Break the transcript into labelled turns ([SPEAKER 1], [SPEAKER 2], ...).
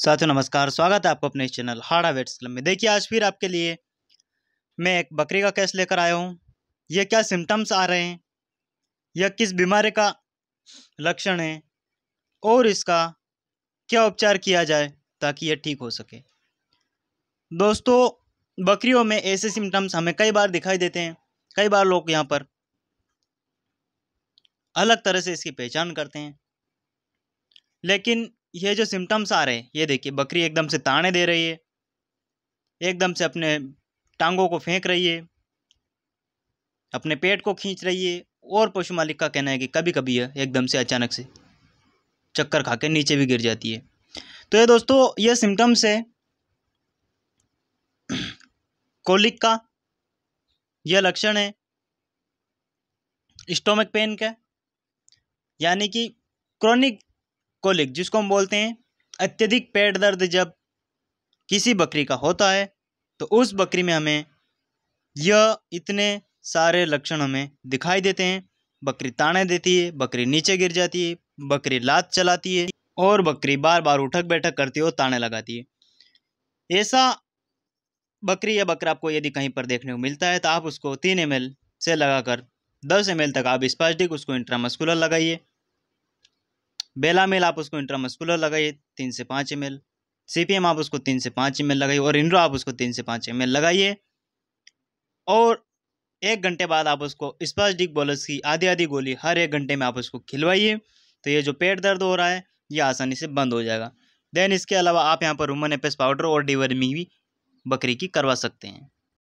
[SPEAKER 1] साथियों नमस्कार स्वागत है आपको अपने इस चैनल हाड़ा वेट स्लम में देखिए आज फिर आपके लिए मैं एक बकरी का केस लेकर आया हूँ यह क्या सिम्टम्स आ रहे हैं यह किस बीमारी का लक्षण है और इसका क्या उपचार किया जाए ताकि यह ठीक हो सके दोस्तों बकरियों में ऐसे सिम्टम्स हमें कई बार दिखाई देते हैं कई बार लोग यहाँ पर अलग तरह से इसकी पहचान करते हैं लेकिन ये जो सिम्टम्स आ रहे हैं ये देखिए बकरी एकदम से ताने दे रही है एकदम से अपने टांगों को फेंक रही है अपने पेट को खींच रही है और पशु मालिक का कहना है कि कभी कभी यह एकदम से अचानक से चक्कर खा के नीचे भी गिर जाती है तो ये दोस्तों ये सिम्टम्स है कोलिक का यह लक्षण है स्टोमक पेन का यानी कि क्रॉनिक कोलिक जिसको हम बोलते हैं अत्यधिक पेट दर्द जब किसी बकरी का होता है तो उस बकरी में हमें यह इतने सारे लक्षण हमें दिखाई देते हैं बकरी ताने देती है बकरी नीचे गिर जाती है बकरी लात चलाती है और बकरी बार बार उठक बैठक करती है और ताने लगाती है ऐसा बकरी या बकरा आपको यदि कहीं पर देखने को मिलता है तो आप उसको तीन एम से लगाकर दस एम तक आप स्पास्टिक उसको इंट्रामस्कुलर लगाइए बेला मेल आप उसको इंट्रामस्कुलर लगाइए तीन से पाँच एम एल सीपीएम आप उसको तीन से पाँच एम लगाइए और इंड्रो आप उसको तीन से पाँच एम लगाइए और एक घंटे बाद आप उसको डिक बोलस की आधी आधी गोली हर एक घंटे में आप उसको खिलवाइए तो ये जो पेट दर्द हो रहा है ये आसानी से बंद हो जाएगा देन इसके अलावा आप यहाँ पर रूमन एपेस पाउडर और डिवर्मिंग भी बकरी की करवा सकते हैं